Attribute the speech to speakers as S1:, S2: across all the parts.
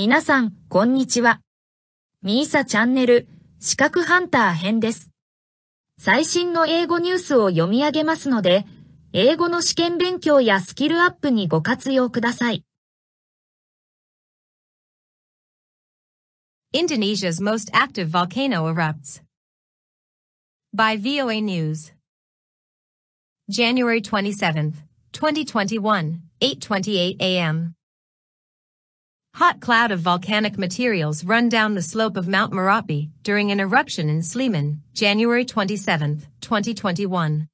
S1: 皆さん、こんにちは。
S2: ミーサチャンネル、資格ハンター編です。最新の英語ニュースを読み上げますので、英語の試験勉強やスキルアップにご活用
S1: ください。Indonesia's
S3: most active volcano erupts. By VOA News. January 27, 2021, 8:28 a.m. hot cloud of volcanic materials run down the slope of Mount Merapi during an eruption in Sleeman, January 27, 2021.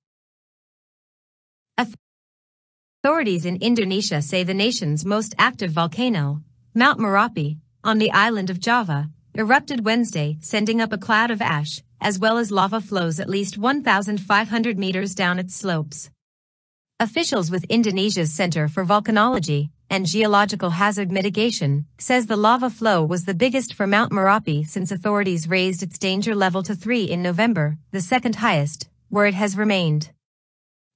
S3: Authorities in Indonesia say the nation's most active volcano, Mount Merapi, on the island of Java, erupted Wednesday, sending up a cloud of ash, as well as lava flows at least 1,500 meters down its slopes. Officials with Indonesia's Center for Volcanology and Geological Hazard Mitigation says the lava flow was the biggest for Mount Merapi since authorities raised its danger level to 3 in November, the second highest, where it has remained.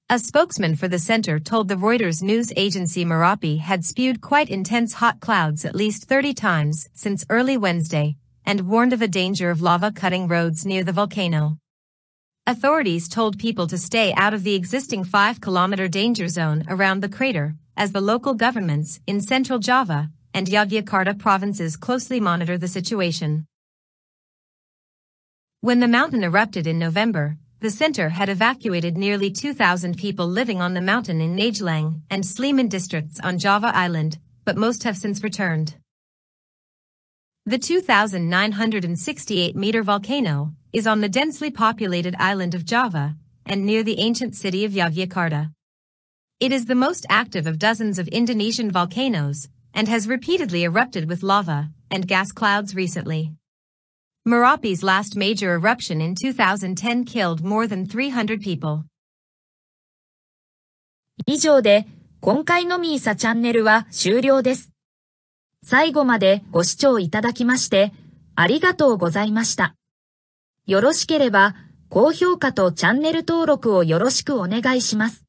S3: A spokesman for the center told the Reuters news agency Merapi had spewed quite intense hot clouds at least 30 times since early Wednesday and warned of a danger of lava cutting roads near the volcano. Authorities told people to stay out of the existing 5 kilometer danger zone around the crater, as the local governments in central Java and Yogyakarta provinces closely monitor the situation. When the mountain erupted in November, the center had evacuated nearly 2,000 people living on the mountain in Najlang and Sleman districts on Java Island, but most have since returned. The 2,968 meter volcano is on the densely populated island of Java and near the ancient city of Yogyakarta. It is the most active of dozens of Indonesian volcanoes and has repeatedly erupted with lava and gas clouds recently. Merapi's last major eruption in 2010 killed more than 300 people. 以上で、今回のミーサチャンネル
S2: は終了です。最後までご視聴いただきまして、ありがとうございました。よろしければ、高評価とチャンネル登録
S1: をよろしくお願いします。